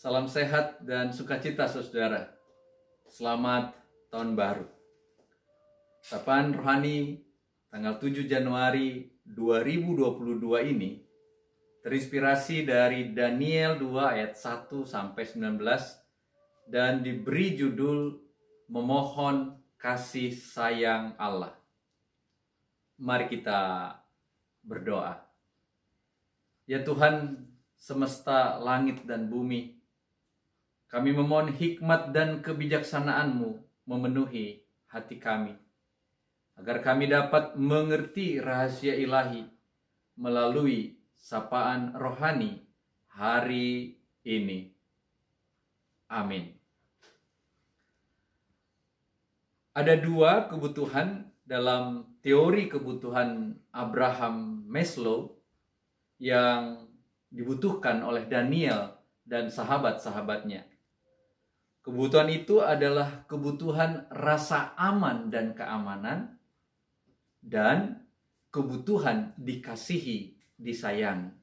Salam sehat dan sukacita saudara. Selamat tahun baru. Sapaan rohani tanggal 7 Januari 2022 ini terinspirasi dari Daniel 2 ayat 1 sampai 19 dan diberi judul memohon kasih sayang Allah. Mari kita berdoa. Ya Tuhan semesta langit dan bumi, kami memohon hikmat dan kebijaksanaanmu memenuhi hati kami, agar kami dapat mengerti rahasia ilahi melalui sapaan rohani hari ini. Amin. Ada dua kebutuhan dalam teori kebutuhan Abraham Maslow yang dibutuhkan oleh Daniel dan sahabat-sahabatnya. Kebutuhan itu adalah kebutuhan rasa aman dan keamanan dan kebutuhan dikasihi, disayang.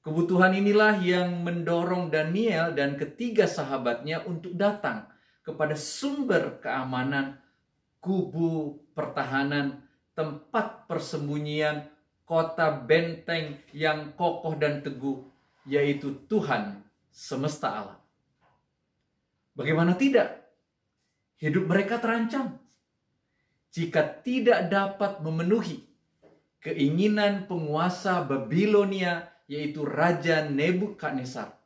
Kebutuhan inilah yang mendorong Daniel dan ketiga sahabatnya untuk datang kepada sumber keamanan, kubu pertahanan, tempat persembunyian, kota benteng yang kokoh dan teguh, yaitu Tuhan semesta alam. Bagaimana tidak? Hidup mereka terancam. Jika tidak dapat memenuhi keinginan penguasa Babilonia yaitu Raja Nebukadnezar.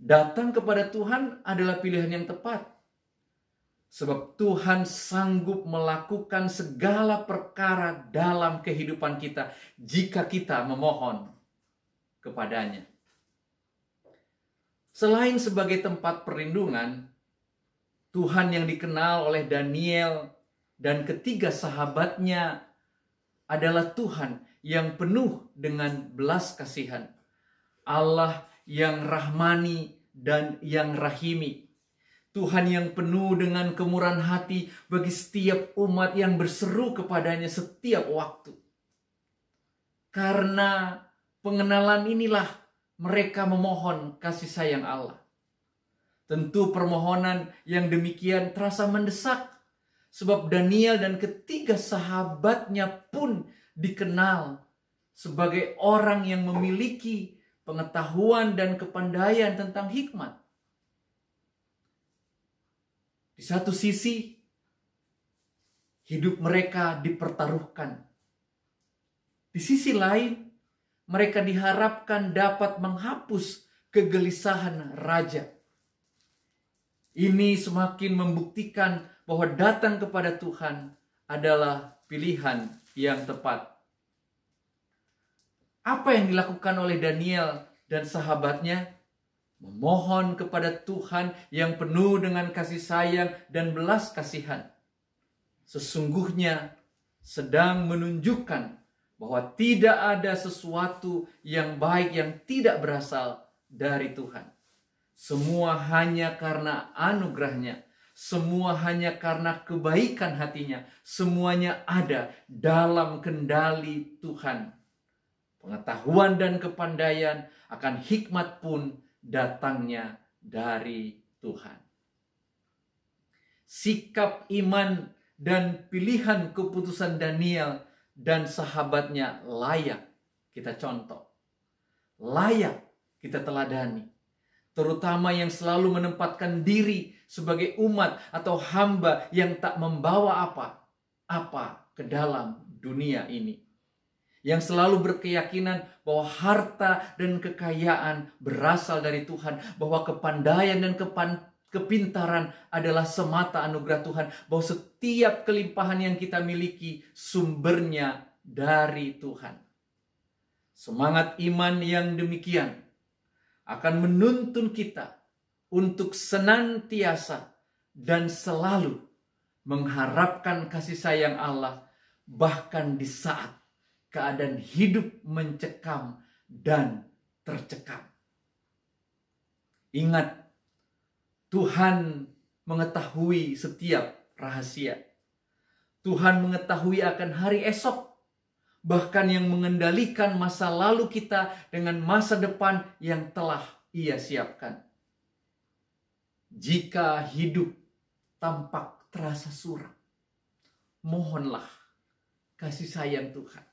Datang kepada Tuhan adalah pilihan yang tepat. Sebab Tuhan sanggup melakukan segala perkara dalam kehidupan kita jika kita memohon kepadanya. Selain sebagai tempat perlindungan, Tuhan yang dikenal oleh Daniel dan ketiga sahabatnya adalah Tuhan yang penuh dengan belas kasihan. Allah yang rahmani dan yang rahimi. Tuhan yang penuh dengan kemurahan hati bagi setiap umat yang berseru kepadanya setiap waktu. Karena pengenalan inilah mereka memohon kasih sayang Allah. Tentu permohonan yang demikian terasa mendesak sebab Daniel dan ketiga sahabatnya pun dikenal sebagai orang yang memiliki pengetahuan dan kepandaian tentang hikmat. Di satu sisi, hidup mereka dipertaruhkan. Di sisi lain, mereka diharapkan dapat menghapus kegelisahan raja. Ini semakin membuktikan bahwa datang kepada Tuhan adalah pilihan yang tepat. Apa yang dilakukan oleh Daniel dan sahabatnya? Memohon kepada Tuhan yang penuh dengan kasih sayang dan belas kasihan. Sesungguhnya sedang menunjukkan bahwa tidak ada sesuatu yang baik yang tidak berasal dari Tuhan. Semua hanya karena anugerahnya, semua hanya karena kebaikan hatinya, semuanya ada dalam kendali Tuhan. Pengetahuan dan kepandaian akan hikmat pun datangnya dari Tuhan. Sikap iman dan pilihan keputusan Daniel dan sahabatnya layak kita contoh. Layak kita teladani. Terutama yang selalu menempatkan diri sebagai umat atau hamba yang tak membawa apa-apa ke dalam dunia ini. Yang selalu berkeyakinan bahwa harta dan kekayaan berasal dari Tuhan. Bahwa kepandaian dan kepan Kepintaran adalah semata anugerah Tuhan bahwa setiap kelimpahan yang kita miliki sumbernya dari Tuhan. Semangat iman yang demikian akan menuntun kita untuk senantiasa dan selalu mengharapkan kasih sayang Allah bahkan di saat keadaan hidup mencekam dan tercekam. Ingat Tuhan mengetahui setiap rahasia. Tuhan mengetahui akan hari esok, bahkan yang mengendalikan masa lalu kita dengan masa depan yang telah Ia siapkan. Jika hidup tampak terasa suram, mohonlah kasih sayang Tuhan.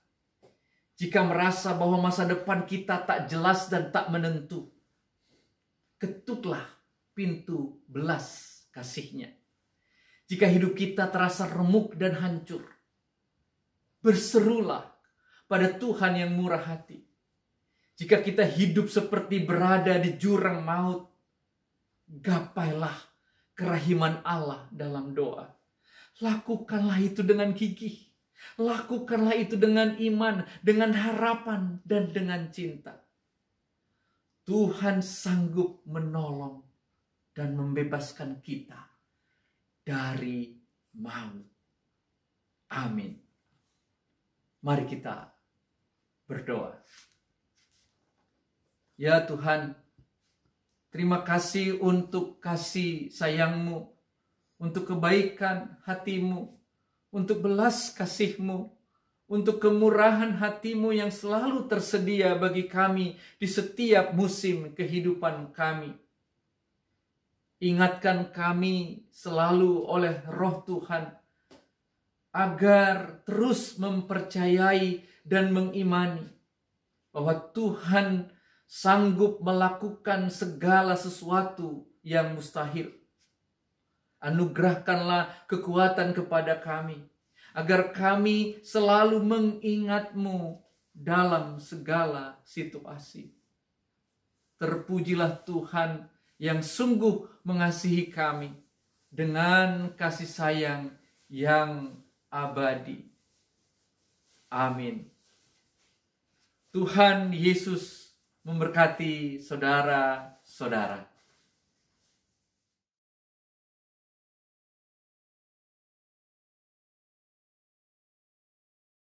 Jika merasa bahwa masa depan kita tak jelas dan tak menentu, ketuklah pintu belas kasihnya. Jika hidup kita terasa remuk dan hancur, berserulah pada Tuhan yang murah hati. Jika kita hidup seperti berada di jurang maut, gapailah kerahiman Allah dalam doa. Lakukanlah itu dengan gigih. Lakukanlah itu dengan iman, dengan harapan, dan dengan cinta. Tuhan sanggup menolong dan membebaskan kita dari maut. Amin. Mari kita berdoa. Ya Tuhan, terima kasih untuk kasih sayangmu, untuk kebaikan hatimu, untuk belas kasihmu, untuk kemurahan hatimu yang selalu tersedia bagi kami di setiap musim kehidupan kami. Ingatkan kami selalu oleh roh Tuhan agar terus mempercayai dan mengimani bahwa Tuhan sanggup melakukan segala sesuatu yang mustahil. Anugerahkanlah kekuatan kepada kami agar kami selalu mengingatmu dalam segala situasi. Terpujilah Tuhan yang sungguh mengasihi kami dengan kasih sayang yang abadi. Amin. Tuhan Yesus memberkati saudara-saudara.